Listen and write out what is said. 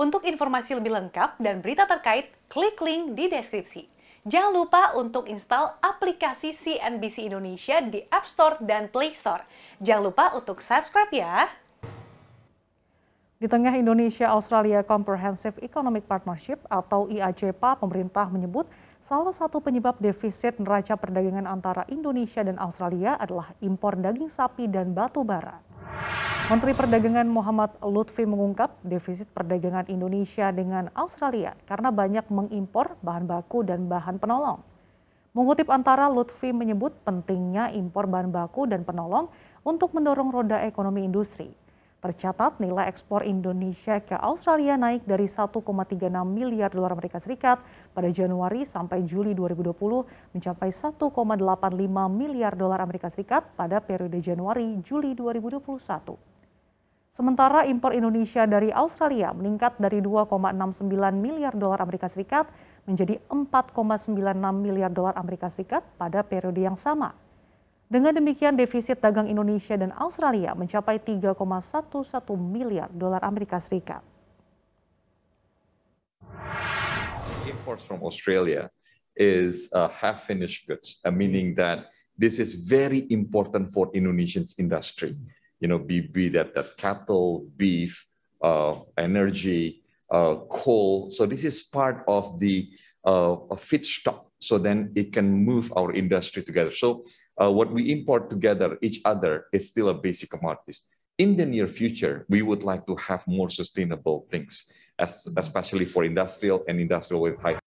Untuk informasi lebih lengkap dan berita terkait, klik link di deskripsi. Jangan lupa untuk install aplikasi CNBC Indonesia di App Store dan Play Store. Jangan lupa untuk subscribe ya. Di tengah Indonesia Australia Comprehensive Economic Partnership atau IACPA, pemerintah menyebut salah satu penyebab defisit neraca perdagangan antara Indonesia dan Australia adalah impor daging sapi dan batu bara. Menteri Perdagangan Muhammad Lutfi mengungkap defisit perdagangan Indonesia dengan Australia karena banyak mengimpor bahan baku dan bahan penolong. Mengutip antara, Lutfi menyebut pentingnya impor bahan baku dan penolong untuk mendorong roda ekonomi industri. Tercatat nilai ekspor Indonesia ke Australia naik dari 1,36 miliar dolar Amerika Serikat pada Januari sampai Juli 2020 mencapai 1,85 miliar dolar Amerika Serikat pada periode Januari-Juli 2021. Sementara impor Indonesia dari Australia meningkat dari 2,69 miliar dolar Amerika Serikat menjadi 4,96 miliar dolar Amerika Serikat pada periode yang sama. Dengan demikian, defisit dagang Indonesia dan Australia mencapai 3,11 miliar dolar Amerika Serikat. Imports from Australia is uh, half finished goods, uh, meaning that this is very important for Indonesian's industry. You know, be, be that, that cattle, beef, uh, energy, uh, coal. So this is part of the uh, feedstock so then it can move our industry together. So uh, what we import together, each other, is still a basic commodity. In the near future, we would like to have more sustainable things, as, especially for industrial and industrial with high